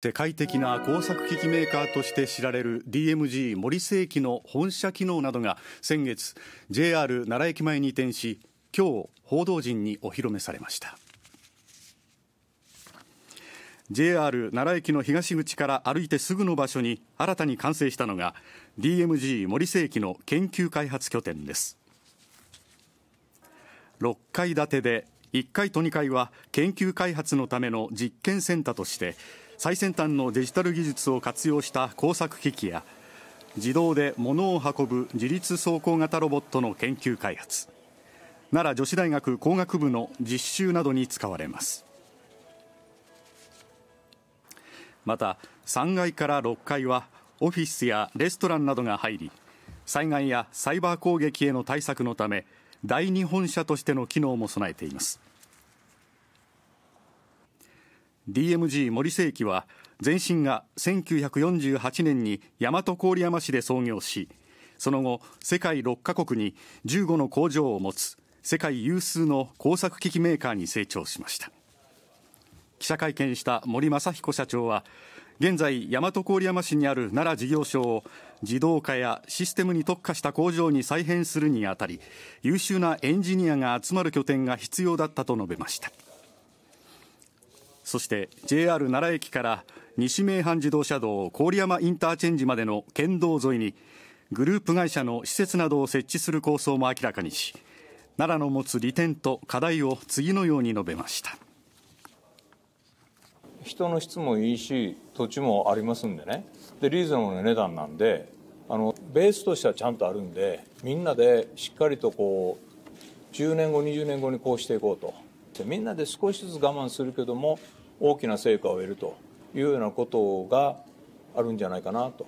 世界的な工作機器メーカーとして知られる DMG 森世紀の本社機能などが先月 JR 奈良駅前に移転し今日報道陣にお披露目されました JR 奈良駅の東口から歩いてすぐの場所に新たに完成したのが DMG 森世紀の研究開発拠点です6階建てで1階と2階は研究開発のための実験センターとして最先端のデジタル技術を活用した工作機器や自動で物を運ぶ自立走行型ロボットの研究開発奈良女子大学工学部の実習などに使われますまた3階から6階はオフィスやレストランなどが入り災害やサイバー攻撃への対策のため第2本社としての機能も備えています DMG 森世紀は前身が1948年に大和郡山市で創業しその後世界6カ国に15の工場を持つ世界有数の工作機器メーカーに成長しました記者会見した森正彦社長は現在大和郡山市にある奈良事業所を自動化やシステムに特化した工場に再編するにあたり優秀なエンジニアが集まる拠点が必要だったと述べましたそして JR 奈良駅から西名阪自動車道郡山インターチェンジまでの県道沿いにグループ会社の施設などを設置する構想も明らかにし奈良の持つ利点と課題を次のように述べました人の質もいいし土地もありますんでねでリーズナブルな値段なんであのベースとしてはちゃんとあるんでみんなでしっかりとこう10年後20年後にこうしていこうと。ってみんなで少しずつ我慢するけども大きな成果を得るというようなことがあるんじゃないかなと